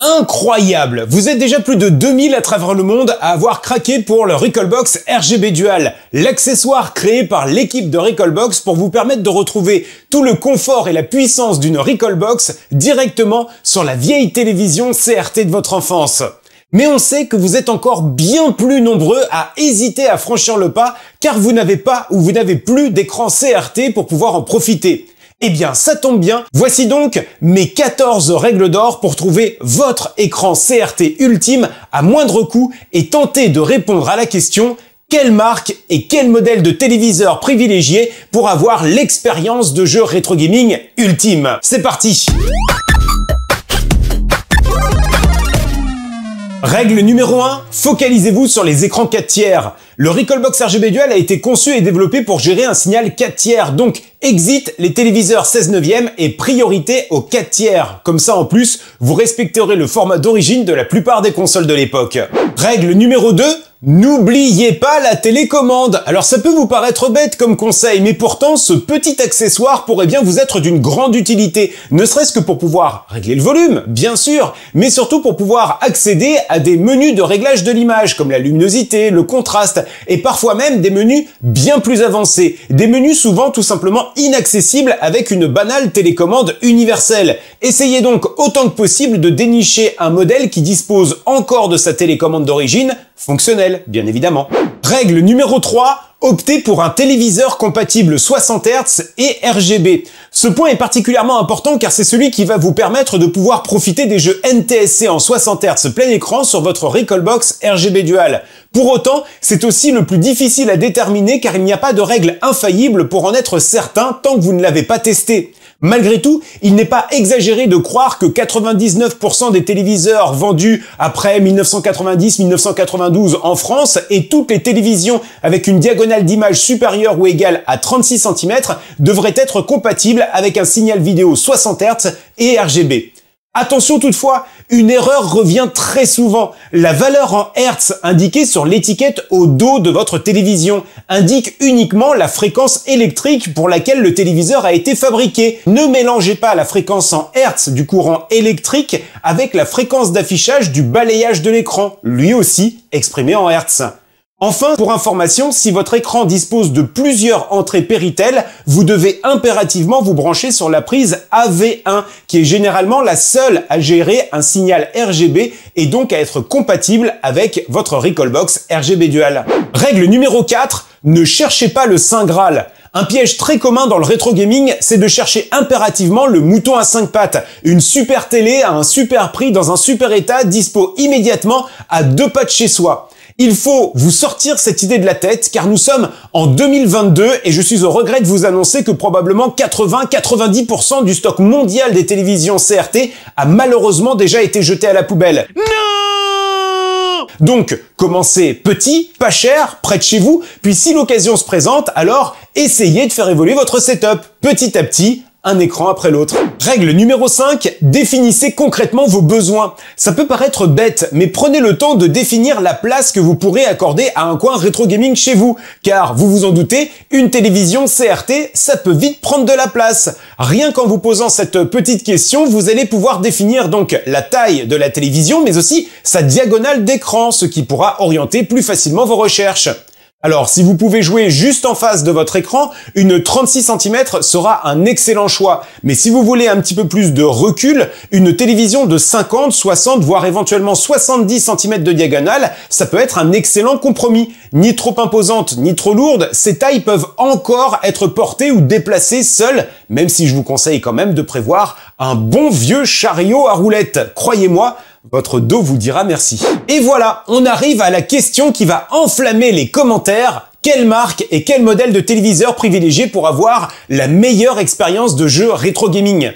incroyable Vous êtes déjà plus de 2000 à travers le monde à avoir craqué pour le Recallbox RGB Dual, l'accessoire créé par l'équipe de Recallbox pour vous permettre de retrouver tout le confort et la puissance d'une Recallbox directement sur la vieille télévision CRT de votre enfance. Mais on sait que vous êtes encore bien plus nombreux à hésiter à franchir le pas car vous n'avez pas ou vous n'avez plus d'écran CRT pour pouvoir en profiter. Eh bien, ça tombe bien. Voici donc mes 14 règles d'or pour trouver votre écran CRT ultime à moindre coût et tenter de répondre à la question quelle marque et quel modèle de téléviseur privilégié pour avoir l'expérience de jeu rétro gaming ultime. C'est parti Règle numéro 1, focalisez-vous sur les écrans 4 tiers. Le Recallbox RGB Dual a été conçu et développé pour gérer un signal 4 tiers, donc Exit les téléviseurs 16 neuvième et priorité aux 4 tiers. Comme ça en plus, vous respecterez le format d'origine de la plupart des consoles de l'époque. Règle numéro 2, N'oubliez pas la télécommande Alors ça peut vous paraître bête comme conseil, mais pourtant ce petit accessoire pourrait bien vous être d'une grande utilité, ne serait-ce que pour pouvoir régler le volume, bien sûr, mais surtout pour pouvoir accéder à des menus de réglage de l'image, comme la luminosité, le contraste, et parfois même des menus bien plus avancés, des menus souvent tout simplement inaccessible avec une banale télécommande universelle. Essayez donc autant que possible de dénicher un modèle qui dispose encore de sa télécommande d'origine, fonctionnelle bien évidemment. Règle numéro 3, optez pour un téléviseur compatible 60 Hz et RGB. Ce point est particulièrement important car c'est celui qui va vous permettre de pouvoir profiter des jeux NTSC en 60 Hz plein écran sur votre Recallbox RGB Dual. Pour autant, c'est aussi le plus difficile à déterminer car il n'y a pas de règle infaillible pour en être certain tant que vous ne l'avez pas testé. Malgré tout, il n'est pas exagéré de croire que 99% des téléviseurs vendus après 1990-1992 en France et toutes les télévisions avec une diagonale d'image supérieure ou égale à 36 cm devraient être compatibles avec un signal vidéo 60 Hz et RGB. Attention toutefois, une erreur revient très souvent. La valeur en Hertz indiquée sur l'étiquette au dos de votre télévision indique uniquement la fréquence électrique pour laquelle le téléviseur a été fabriqué. Ne mélangez pas la fréquence en Hertz du courant électrique avec la fréquence d'affichage du balayage de l'écran, lui aussi exprimé en Hertz. Enfin, pour information, si votre écran dispose de plusieurs entrées Péritel, vous devez impérativement vous brancher sur la prise AV1, qui est généralement la seule à gérer un signal RGB et donc à être compatible avec votre Recallbox RGB Dual. Règle numéro 4, ne cherchez pas le Saint Graal. Un piège très commun dans le rétro gaming, c'est de chercher impérativement le mouton à 5 pattes, une super télé à un super prix dans un super état dispo immédiatement à deux pas chez soi. Il faut vous sortir cette idée de la tête car nous sommes en 2022 et je suis au regret de vous annoncer que probablement 80-90% du stock mondial des télévisions CRT a malheureusement déjà été jeté à la poubelle. Non donc, commencez petit, pas cher, près de chez vous, puis si l'occasion se présente, alors essayez de faire évoluer votre setup petit à petit un écran après l'autre. Règle numéro 5, définissez concrètement vos besoins. Ça peut paraître bête, mais prenez le temps de définir la place que vous pourrez accorder à un coin rétro gaming chez vous, car vous vous en doutez, une télévision CRT, ça peut vite prendre de la place. Rien qu'en vous posant cette petite question, vous allez pouvoir définir donc la taille de la télévision, mais aussi sa diagonale d'écran, ce qui pourra orienter plus facilement vos recherches. Alors, si vous pouvez jouer juste en face de votre écran, une 36 cm sera un excellent choix. Mais si vous voulez un petit peu plus de recul, une télévision de 50, 60, voire éventuellement 70 cm de diagonale, ça peut être un excellent compromis. Ni trop imposante, ni trop lourde, ces tailles peuvent encore être portées ou déplacées seules, même si je vous conseille quand même de prévoir un bon vieux chariot à roulettes. Croyez-moi, votre dos vous dira merci. Et voilà, on arrive à la question qui va enflammer les commentaires. Quelle marque et quel modèle de téléviseur privilégier pour avoir la meilleure expérience de jeu rétro gaming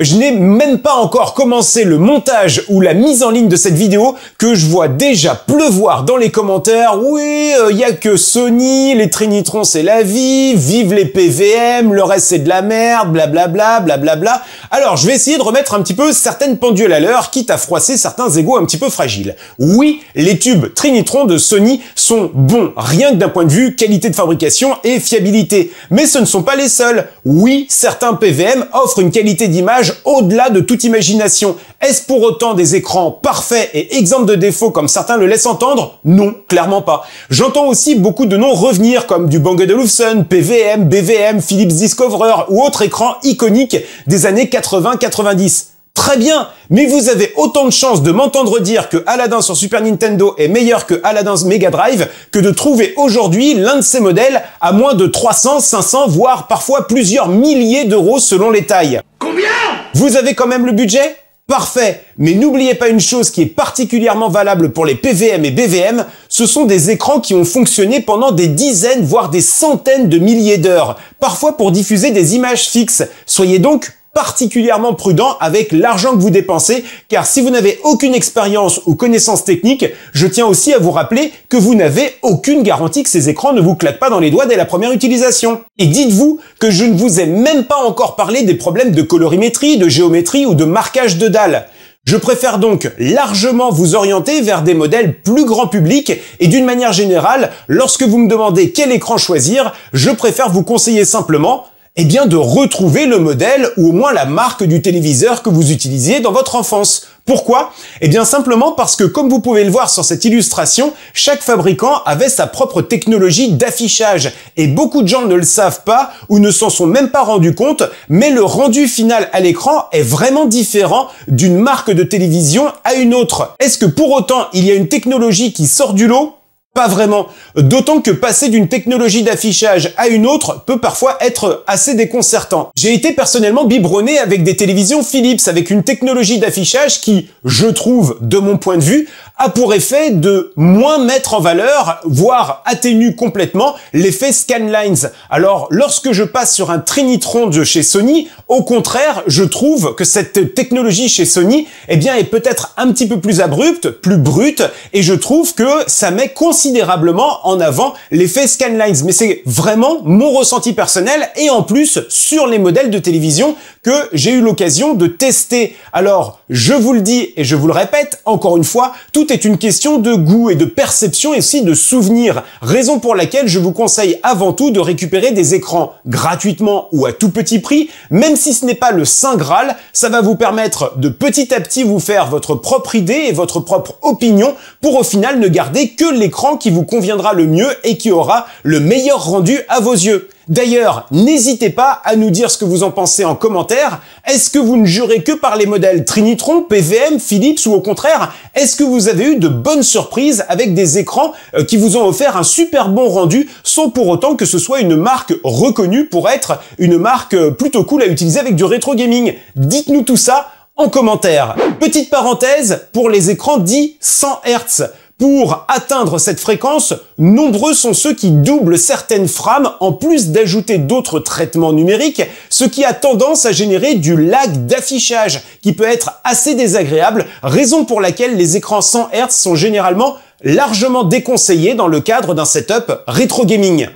je n'ai même pas encore commencé le montage ou la mise en ligne de cette vidéo que je vois déjà pleuvoir dans les commentaires. Oui, il euh, y a que Sony, les Trinitrons c'est la vie, vive les PVM, le reste c'est de la merde, blablabla, blablabla. Alors je vais essayer de remettre un petit peu certaines pendules à l'heure, quitte à froisser certains égaux un petit peu fragiles. Oui, les tubes Trinitron de Sony sont bons, rien que d'un point de vue qualité de fabrication et fiabilité. Mais ce ne sont pas les seuls. Oui, certains PVM offrent une qualité d'image au-delà de toute imagination. Est-ce pour autant des écrans parfaits et exempts de défauts comme certains le laissent entendre Non, clairement pas. J'entends aussi beaucoup de noms revenir comme du Bang Olufsen, PVM, BVM, Philips Discoverer ou autres écrans iconiques des années 80-90. Très bien, mais vous avez autant de chances de m'entendre dire que Aladdin sur Super Nintendo est meilleur que Aladdin Mega Drive que de trouver aujourd'hui l'un de ces modèles à moins de 300, 500, voire parfois plusieurs milliers d'euros selon les tailles. Combien Vous avez quand même le budget Parfait, mais n'oubliez pas une chose qui est particulièrement valable pour les PVM et BVM, ce sont des écrans qui ont fonctionné pendant des dizaines voire des centaines de milliers d'heures, parfois pour diffuser des images fixes. Soyez donc particulièrement prudent avec l'argent que vous dépensez, car si vous n'avez aucune expérience ou connaissance technique, je tiens aussi à vous rappeler que vous n'avez aucune garantie que ces écrans ne vous claquent pas dans les doigts dès la première utilisation. Et dites-vous que je ne vous ai même pas encore parlé des problèmes de colorimétrie, de géométrie ou de marquage de dalles. Je préfère donc largement vous orienter vers des modèles plus grand public et d'une manière générale, lorsque vous me demandez quel écran choisir, je préfère vous conseiller simplement et eh bien de retrouver le modèle ou au moins la marque du téléviseur que vous utilisiez dans votre enfance. Pourquoi Eh bien simplement parce que comme vous pouvez le voir sur cette illustration, chaque fabricant avait sa propre technologie d'affichage et beaucoup de gens ne le savent pas ou ne s'en sont même pas rendus compte, mais le rendu final à l'écran est vraiment différent d'une marque de télévision à une autre. Est-ce que pour autant il y a une technologie qui sort du lot pas vraiment. D'autant que passer d'une technologie d'affichage à une autre peut parfois être assez déconcertant. J'ai été personnellement biberonné avec des télévisions Philips, avec une technologie d'affichage qui, je trouve, de mon point de vue, a pour effet de moins mettre en valeur, voire atténue complètement l'effet scanlines. Alors, lorsque je passe sur un trinitron de chez Sony, au contraire, je trouve que cette technologie chez Sony, eh bien, est peut-être un petit peu plus abrupte, plus brute, et je trouve que ça met considérablement en avant l'effet scanlines. Mais c'est vraiment mon ressenti personnel, et en plus, sur les modèles de télévision que j'ai eu l'occasion de tester. Alors, je vous le dis et je vous le répète, encore une fois, tout est une question de goût et de perception et aussi de souvenir, raison pour laquelle je vous conseille avant tout de récupérer des écrans gratuitement ou à tout petit prix, même si ce n'est pas le saint Graal, ça va vous permettre de petit à petit vous faire votre propre idée et votre propre opinion pour au final ne garder que l'écran qui vous conviendra le mieux et qui aura le meilleur rendu à vos yeux. D'ailleurs, n'hésitez pas à nous dire ce que vous en pensez en commentaire. Est-ce que vous ne jurez que par les modèles Trinitron, PVM, Philips ou au contraire, est-ce que vous avez eu de bonnes surprises avec des écrans euh, qui vous ont offert un super bon rendu sans pour autant que ce soit une marque reconnue pour être une marque euh, plutôt cool à utiliser avec du rétro gaming Dites-nous tout ça en commentaire. Petite parenthèse pour les écrans dits 100 Hz. Pour atteindre cette fréquence, nombreux sont ceux qui doublent certaines frames en plus d'ajouter d'autres traitements numériques, ce qui a tendance à générer du lag d'affichage qui peut être assez désagréable, raison pour laquelle les écrans 100 Hz sont généralement largement déconseillés dans le cadre d'un setup rétro gaming.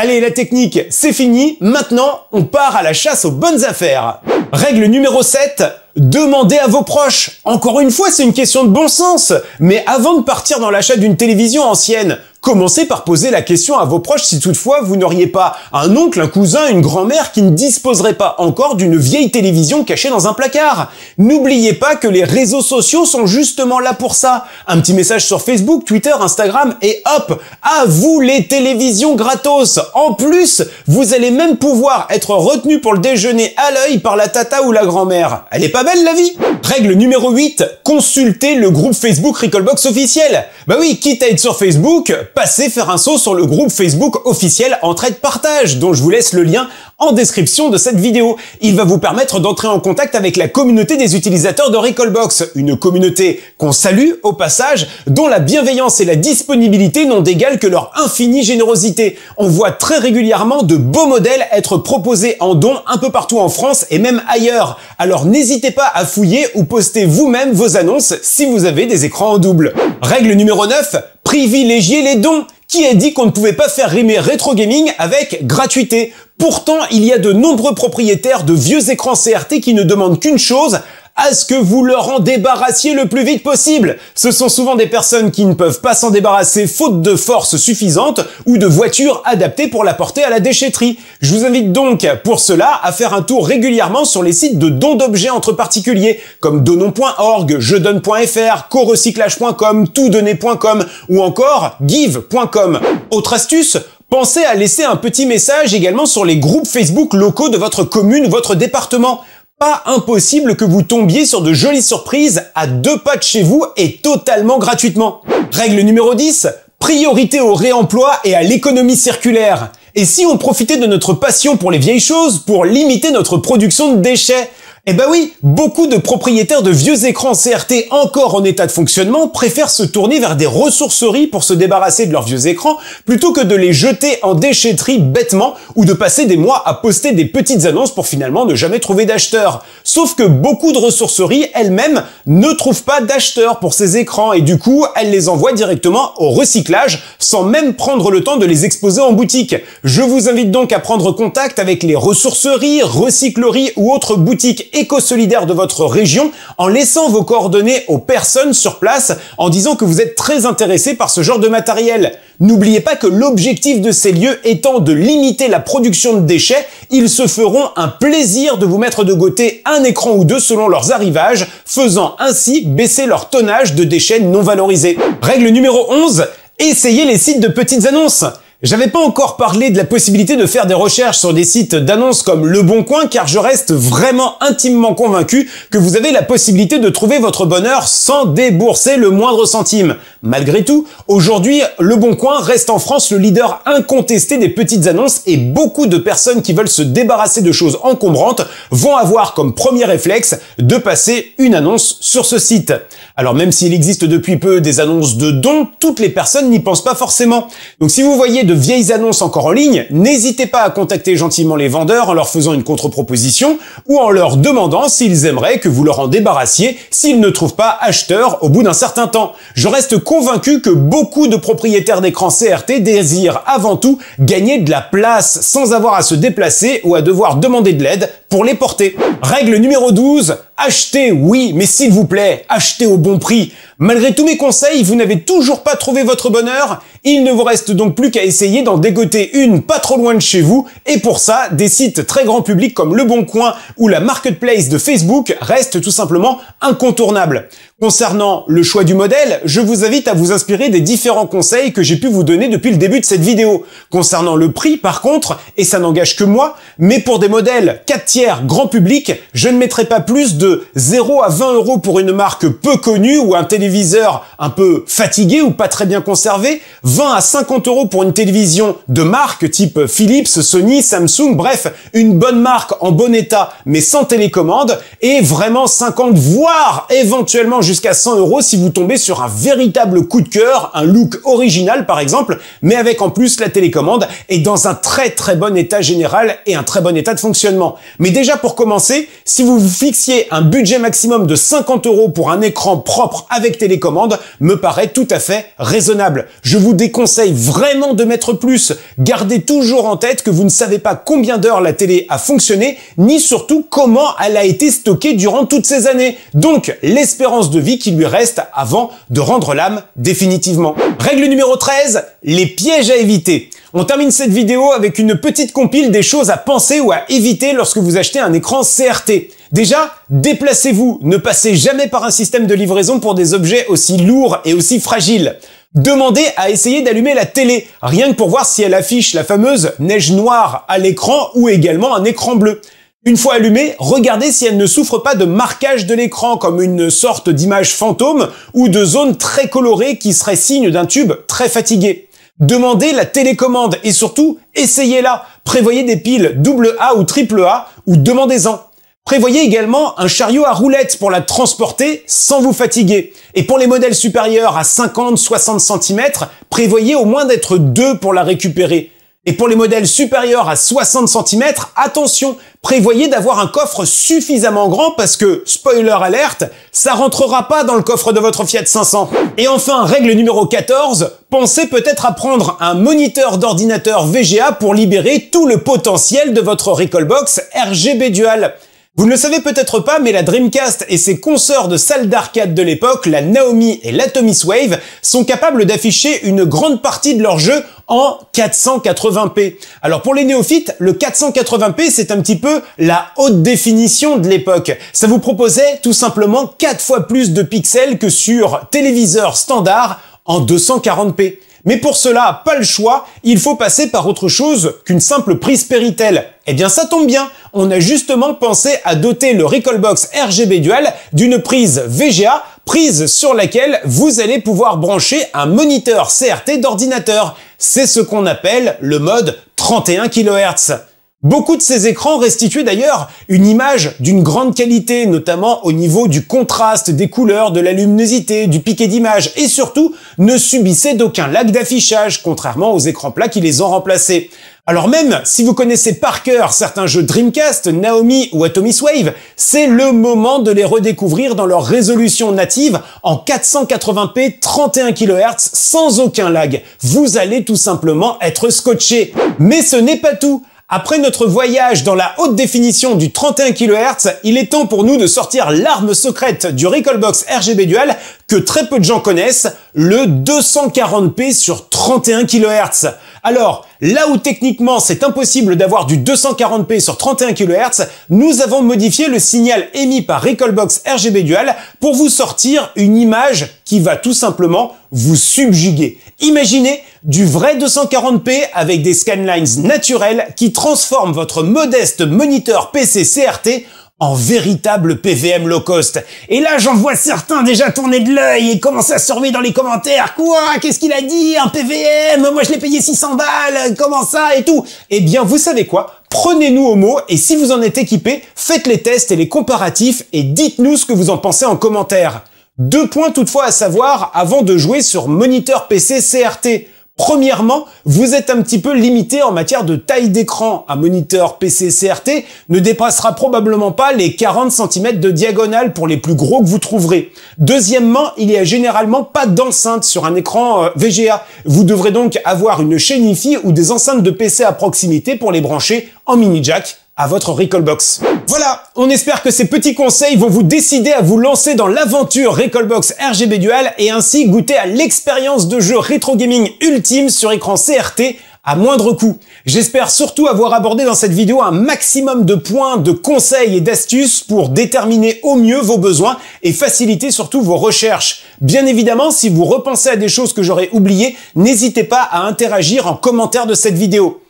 Allez, la technique, c'est fini. Maintenant, on part à la chasse aux bonnes affaires. Règle numéro 7, demandez à vos proches. Encore une fois, c'est une question de bon sens. Mais avant de partir dans l'achat d'une télévision ancienne, Commencez par poser la question à vos proches si toutefois vous n'auriez pas un oncle, un cousin, une grand-mère qui ne disposerait pas encore d'une vieille télévision cachée dans un placard. N'oubliez pas que les réseaux sociaux sont justement là pour ça. Un petit message sur Facebook, Twitter, Instagram et hop, à vous les télévisions gratos. En plus, vous allez même pouvoir être retenu pour le déjeuner à l'œil par la tata ou la grand-mère. Elle est pas belle la vie Règle numéro 8, consultez le groupe Facebook Recallbox officiel. Bah oui, quitte à être sur Facebook, passez faire un saut sur le groupe Facebook officiel Entraide Partage, dont je vous laisse le lien en description de cette vidéo. Il va vous permettre d'entrer en contact avec la communauté des utilisateurs de Recallbox, une communauté qu'on salue au passage, dont la bienveillance et la disponibilité n'ont d'égal que leur infinie générosité. On voit très régulièrement de beaux modèles être proposés en dons un peu partout en France et même ailleurs. Alors n'hésitez pas à fouiller ou poster vous-même vos annonces si vous avez des écrans en double. Règle numéro 9, privilégiez les dons qui a dit qu'on ne pouvait pas faire rimer rétro gaming avec gratuité Pourtant, il y a de nombreux propriétaires de vieux écrans CRT qui ne demandent qu'une chose, à ce que vous leur en débarrassiez le plus vite possible. Ce sont souvent des personnes qui ne peuvent pas s'en débarrasser faute de force suffisante ou de voitures adaptées pour la porter à la déchetterie. Je vous invite donc pour cela à faire un tour régulièrement sur les sites de dons d'objets entre particuliers comme donnons.org, donne.fr, corecyclage.com, toutdonner.com ou encore give.com. Autre astuce, pensez à laisser un petit message également sur les groupes Facebook locaux de votre commune ou votre département. Pas impossible que vous tombiez sur de jolies surprises à deux pas de chez vous et totalement gratuitement. Règle numéro 10, priorité au réemploi et à l'économie circulaire. Et si on profitait de notre passion pour les vieilles choses pour limiter notre production de déchets eh ben oui, beaucoup de propriétaires de vieux écrans CRT encore en état de fonctionnement préfèrent se tourner vers des ressourceries pour se débarrasser de leurs vieux écrans plutôt que de les jeter en déchetterie bêtement ou de passer des mois à poster des petites annonces pour finalement ne jamais trouver d'acheteurs. Sauf que beaucoup de ressourceries elles-mêmes ne trouvent pas d'acheteurs pour ces écrans et du coup, elles les envoient directement au recyclage sans même prendre le temps de les exposer en boutique. Je vous invite donc à prendre contact avec les ressourceries, recycleries ou autres boutiques éco-solidaire de votre région en laissant vos coordonnées aux personnes sur place en disant que vous êtes très intéressé par ce genre de matériel. N'oubliez pas que l'objectif de ces lieux étant de limiter la production de déchets, ils se feront un plaisir de vous mettre de côté un écran ou deux selon leurs arrivages, faisant ainsi baisser leur tonnage de déchets non valorisés. Règle numéro 11, essayez les sites de petites annonces. J'avais pas encore parlé de la possibilité de faire des recherches sur des sites d'annonces comme Le Bon Coin car je reste vraiment intimement convaincu que vous avez la possibilité de trouver votre bonheur sans débourser le moindre centime. Malgré tout, aujourd'hui, Le Bon Coin reste en France le leader incontesté des petites annonces et beaucoup de personnes qui veulent se débarrasser de choses encombrantes vont avoir comme premier réflexe de passer une annonce sur ce site. Alors même s'il existe depuis peu des annonces de dons, toutes les personnes n'y pensent pas forcément. Donc si vous voyez de vieilles annonces encore en ligne, n'hésitez pas à contacter gentiment les vendeurs en leur faisant une contre-proposition ou en leur demandant s'ils aimeraient que vous leur en débarrassiez s'ils ne trouvent pas acheteurs au bout d'un certain temps. Je reste convaincu que beaucoup de propriétaires d'écran CRT désirent avant tout gagner de la place sans avoir à se déplacer ou à devoir demander de l'aide pour les porter. Règle numéro 12, achetez, oui, mais s'il vous plaît, achetez au bon prix. Malgré tous mes conseils, vous n'avez toujours pas trouvé votre bonheur il ne vous reste donc plus qu'à essayer d'en dégoter une pas trop loin de chez vous, et pour ça, des sites très grand public comme Le Bon Coin ou la marketplace de Facebook restent tout simplement incontournables. Concernant le choix du modèle, je vous invite à vous inspirer des différents conseils que j'ai pu vous donner depuis le début de cette vidéo. Concernant le prix, par contre, et ça n'engage que moi, mais pour des modèles 4 tiers grand public, je ne mettrai pas plus de 0 à 20 euros pour une marque peu connue ou un téléviseur un peu fatigué ou pas très bien conservé, 20 à 50 euros pour une télévision de marque type Philips, Sony, Samsung, bref, une bonne marque en bon état mais sans télécommande et vraiment 50 voire éventuellement jusqu'à 100 euros si vous tombez sur un véritable coup de cœur, un look original par exemple, mais avec en plus la télécommande et dans un très très bon état général et un très bon état de fonctionnement. Mais déjà pour commencer, si vous vous fixiez un budget maximum de 50 euros pour un écran propre avec télécommande, me paraît tout à fait raisonnable. Je vous conseils vraiment de mettre plus. Gardez toujours en tête que vous ne savez pas combien d'heures la télé a fonctionné, ni surtout comment elle a été stockée durant toutes ces années. Donc, l'espérance de vie qui lui reste avant de rendre l'âme définitivement. Règle numéro 13, les pièges à éviter. On termine cette vidéo avec une petite compile des choses à penser ou à éviter lorsque vous achetez un écran CRT. Déjà, déplacez-vous, ne passez jamais par un système de livraison pour des objets aussi lourds et aussi fragiles. Demandez à essayer d'allumer la télé, rien que pour voir si elle affiche la fameuse neige noire à l'écran ou également un écran bleu. Une fois allumée, regardez si elle ne souffre pas de marquage de l'écran comme une sorte d'image fantôme ou de zone très colorée qui serait signe d'un tube très fatigué. Demandez la télécommande et surtout, essayez-la. Prévoyez des piles double A ou triple A ou demandez-en. Prévoyez également un chariot à roulettes pour la transporter sans vous fatiguer. Et pour les modèles supérieurs à 50-60 cm, prévoyez au moins d'être deux pour la récupérer. Et pour les modèles supérieurs à 60 cm, attention, prévoyez d'avoir un coffre suffisamment grand parce que, spoiler alerte, ça rentrera pas dans le coffre de votre Fiat 500. Et enfin, règle numéro 14, pensez peut-être à prendre un moniteur d'ordinateur VGA pour libérer tout le potentiel de votre Recallbox RGB Dual. Vous ne le savez peut-être pas, mais la Dreamcast et ses consorts de salles d'arcade de l'époque, la Naomi et l'Atomis Wave, sont capables d'afficher une grande partie de leurs jeux en 480p. Alors pour les néophytes, le 480p c'est un petit peu la haute définition de l'époque. Ça vous proposait tout simplement 4 fois plus de pixels que sur téléviseur standard en 240p. Mais pour cela, pas le choix, il faut passer par autre chose qu'une simple prise Péritel. Eh bien ça tombe bien, on a justement pensé à doter le Recallbox RGB Dual d'une prise VGA, prise sur laquelle vous allez pouvoir brancher un moniteur CRT d'ordinateur. C'est ce qu'on appelle le mode 31 kHz. Beaucoup de ces écrans restituaient d'ailleurs une image d'une grande qualité, notamment au niveau du contraste, des couleurs, de la luminosité, du piqué d'image, et surtout ne subissaient d'aucun lag d'affichage, contrairement aux écrans plats qui les ont remplacés. Alors même si vous connaissez par cœur certains jeux Dreamcast, Naomi ou Atomis Wave, c'est le moment de les redécouvrir dans leur résolution native en 480p 31 kHz sans aucun lag. Vous allez tout simplement être scotché. Mais ce n'est pas tout. Après notre voyage dans la haute définition du 31 kHz, il est temps pour nous de sortir l'arme secrète du Recallbox RGB Dual que très peu de gens connaissent, le 240p sur 31 kHz. Alors, là où techniquement c'est impossible d'avoir du 240p sur 31 kHz, nous avons modifié le signal émis par Recallbox RGB Dual pour vous sortir une image qui va tout simplement vous subjuguer. Imaginez du vrai 240p avec des scanlines naturelles qui transforment votre modeste moniteur PC CRT en véritable PVM low cost. Et là, j'en vois certains déjà tourner de l'œil et commencer à surveiller dans les commentaires. Quoi Qu'est-ce qu'il a dit Un PVM Moi, je l'ai payé 600 balles Comment ça Et tout Eh bien, vous savez quoi Prenez-nous au mot et si vous en êtes équipé, faites les tests et les comparatifs et dites-nous ce que vous en pensez en commentaire. Deux points toutefois à savoir avant de jouer sur moniteur PC CRT. Premièrement, vous êtes un petit peu limité en matière de taille d'écran. Un moniteur PC CRT ne dépassera probablement pas les 40 cm de diagonale pour les plus gros que vous trouverez. Deuxièmement, il n'y a généralement pas d'enceinte sur un écran euh, VGA. Vous devrez donc avoir une chaîne IFI ou des enceintes de PC à proximité pour les brancher en mini jack à votre Recallbox. Voilà, on espère que ces petits conseils vont vous décider à vous lancer dans l'aventure Recallbox RGB Dual et ainsi goûter à l'expérience de jeu rétro gaming ultime sur écran CRT à moindre coût. J'espère surtout avoir abordé dans cette vidéo un maximum de points, de conseils et d'astuces pour déterminer au mieux vos besoins et faciliter surtout vos recherches. Bien évidemment, si vous repensez à des choses que j'aurais oubliées, n'hésitez pas à interagir en commentaire de cette vidéo.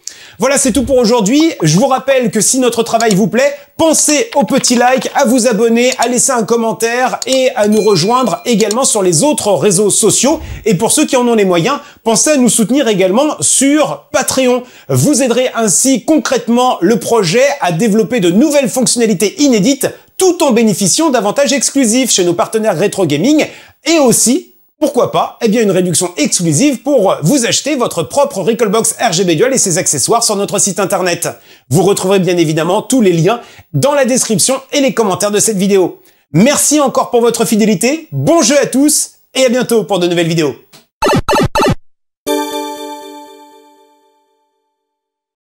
Voilà, c'est tout pour aujourd'hui. Je vous rappelle que si notre travail vous plaît, pensez au petit like, à vous abonner, à laisser un commentaire et à nous rejoindre également sur les autres réseaux sociaux. Et pour ceux qui en ont les moyens, pensez à nous soutenir également sur Patreon. Vous aiderez ainsi concrètement le projet à développer de nouvelles fonctionnalités inédites tout en bénéficiant d'avantages exclusifs chez nos partenaires rétro gaming et aussi pourquoi pas Eh bien une réduction exclusive pour vous acheter votre propre Recalbox RGB Dual et ses accessoires sur notre site internet. Vous retrouverez bien évidemment tous les liens dans la description et les commentaires de cette vidéo. Merci encore pour votre fidélité, bon jeu à tous et à bientôt pour de nouvelles vidéos.